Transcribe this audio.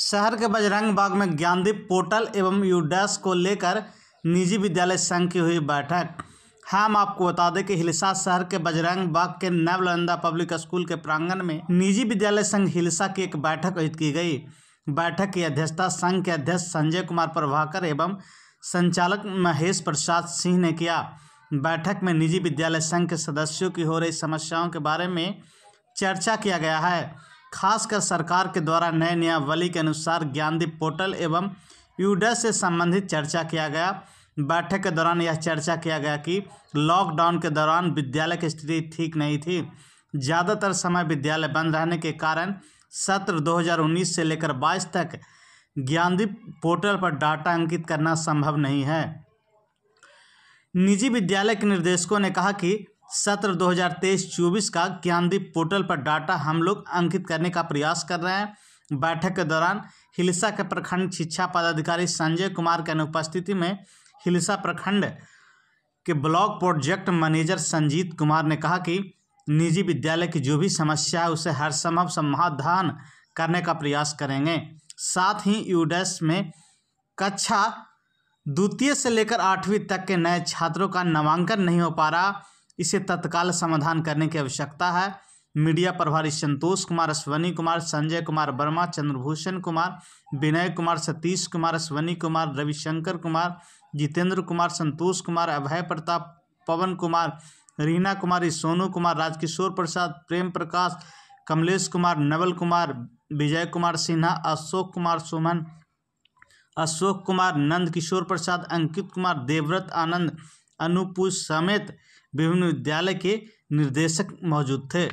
शहर के बजरंग बाग में ज्ञानदीप पोर्टल एवं यूडैस को लेकर निजी विद्यालय संघ की हुई बैठक हाँ, हम आपको बता दें कि हिलसा शहर के बजरंग बाग के नवलंदा पब्लिक स्कूल के प्रांगण में निजी विद्यालय संघ हिलसा की एक बैठक आयोजित की गई बैठक की अध्यक्षता संघ के अध्यक्ष संजय कुमार प्रभाकर एवं संचालक महेश प्रसाद सिंह ने किया बैठक में निजी विद्यालय संघ के सदस्यों की हो रही समस्याओं के बारे में चर्चा किया गया है खासकर सरकार के द्वारा नए नियमावली के अनुसार ज्ञानदीप पोर्टल एवं यूडस से संबंधित चर्चा किया गया बैठक के दौरान यह चर्चा किया गया कि लॉकडाउन के दौरान विद्यालय की स्थिति ठीक नहीं थी ज़्यादातर समय विद्यालय बंद रहने के कारण सत्र 2019 से लेकर 22 तक ज्ञानदीप पोर्टल पर डाटा अंकित करना संभव नहीं है निजी विद्यालय के निर्देशकों ने कहा कि सत्र 2023-24 का ज्ञानदीप पोर्टल पर डाटा हम लोग अंकित करने का प्रयास कर रहे हैं बैठक के दौरान हिलसा के प्रखंड शिक्षा पदाधिकारी संजय कुमार के अनुपस्थिति में हिलसा प्रखंड के block project manager Sanjeet Kumar ने कहा कि निजी विद्यालय की जो भी समस्या है उसे हर संभव समाधान करने का प्रयास करेंगे साथ ही यूडेस में कक्षा द्वितीय से लेकर आठवीं तक के नए छात्रों का नामांकन नहीं हो पा रहा इसे तत्काल समाधान करने की आवश्यकता है मीडिया प्रभारी संतोष कुमार अश्वनी कुमार संजय कुमार वर्मा चंद्रभूषण कुमार विनय कुमार सतीश कुमार अश्वनी कुमार रविशंकर कुमार जितेंद्र कुमार संतोष कुमार अभय प्रताप पवन कुमार रीना कुमारी सोनू कुमार राजकिशोर प्रसाद प्रेम प्रकाश कमलेश कुमार नवल कुमार विजय कुमार सिन्हा अशोक कुमार सुमन अशोक कुमार नंद किशोर प्रसाद अंकित कुमार देवव्रत आनंद अनुपू समेत विभिन्न विद्यालय के निर्देशक मौजूद थे